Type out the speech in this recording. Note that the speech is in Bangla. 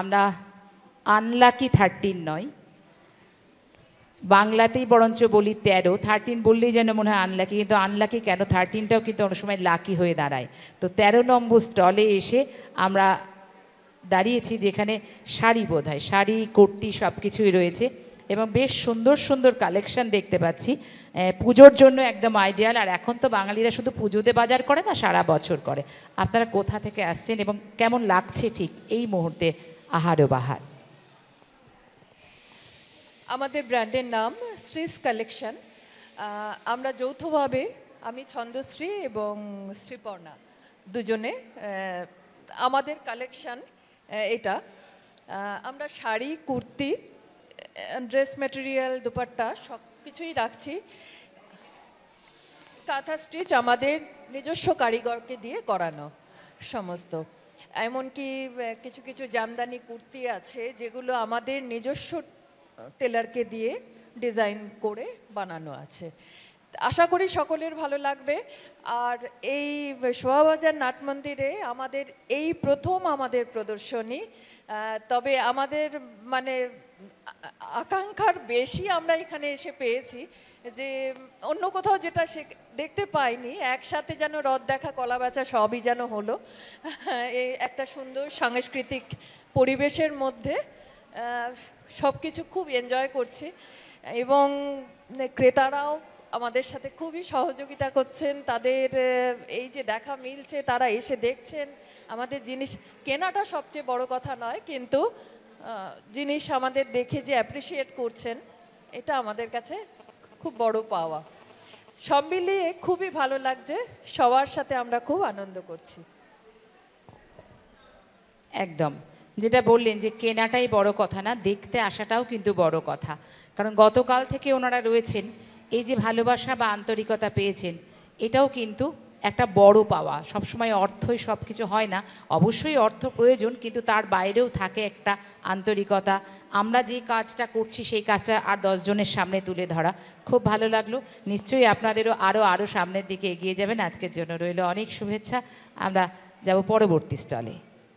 আমরা আনলাকি থার্টিন নয় বাংলাতেই বরঞ্চ বলি তেরো থার্টিন বললেই যেন মনে হয় আনলাকি কিন্তু আনলাকি কেন থার্টিনটাও কিন্তু অনেক সময় লাকি হয়ে দাঁড়ায় তো তেরো নম্বর স্টলে এসে আমরা দাঁড়িয়েছি যেখানে শাড়ি বোধ হয় শাড়ি কুর্তি সব কিছুই রয়েছে এবং বেশ সুন্দর সুন্দর কালেকশন দেখতে পাচ্ছি পুজোর জন্য একদম আইডিয়াল আর এখন তো বাঙালিরা শুধু পুজোতে বাজার করে না সারা বছর করে আপনারা কোথা থেকে আসছেন এবং কেমন লাগছে ঠিক এই মুহূর্তে আহারো বাহার আমাদের ব্র্যান্ডের নাম শ্রীস কালেকশন আমরা যৌথভাবে আমি ছন্দশ্রী এবং শ্রীপর্ণা দুজনে আমাদের কালেকশান এটা আমরা শাড়ি কুর্তি ড্রেস ম্যাটেরিয়াল দুপাট্টা সব কিছুই রাখছি কাঁথা স্টিচ আমাদের নিজস্ব কারিগরকে দিয়ে করানো সমস্ত এমনকি কিছু কিছু জামদানি কুর্তি আছে যেগুলো আমাদের নিজস্ব টেলারকে দিয়ে ডিজাইন করে বানানো আছে আশা করি সকলের ভালো লাগবে আর এই শোয়াবাজার নাট মন্দিরে আমাদের এই প্রথম আমাদের প্রদর্শনী তবে আমাদের মানে আকাঙ্ক্ষার বেশি আমরা এখানে এসে পেয়েছি যে অন্য কোথাও যেটা সে দেখতে পাইনি একসাথে যেন রদ দেখা কলা বেচা সবই যেন হলো এই একটা সুন্দর সাংস্কৃতিক পরিবেশের মধ্যে সব কিছু খুব এনজয় করছি এবং ক্রেতারাও আমাদের সাথে খুবই সহযোগিতা করছেন তাদের এই যে দেখা মিলছে তারা এসে দেখছেন আমাদের জিনিস কেনাটা সবচেয়ে বড় কথা নয় কিন্তু জিনিস আমাদের দেখে যে অ্যাপ্রিসিয়েট করছেন এটা আমাদের কাছে খুব বড় পাওয়া সব মিলিয়ে খুবই ভালো লাগছে সবার সাথে আমরা খুব আনন্দ করছি একদম যেটা বললেন যে কেনাটাই বড় কথা না দেখতে আসাটাও কিন্তু বড় কথা কারণ গতকাল থেকে ওনারা রয়েছেন এই যে ভালোবাসা বা আন্তরিকতা পেয়েছেন এটাও কিন্তু একটা বড় পাওয়া সবসময় অর্থই সব কিছু হয় না অবশ্যই অর্থ প্রয়োজন কিন্তু তার বাইরেও থাকে একটা আন্তরিকতা আমরা যে কাজটা করছি সেই কাজটা আর দশজনের সামনে তুলে ধরা খুব ভালো লাগলো নিশ্চয়ই আপনাদেরও আরও আরও সামনের দিকে এগিয়ে যাবেন আজকের জন্য রইল অনেক শুভেচ্ছা আমরা যাব পরবর্তী স্টলে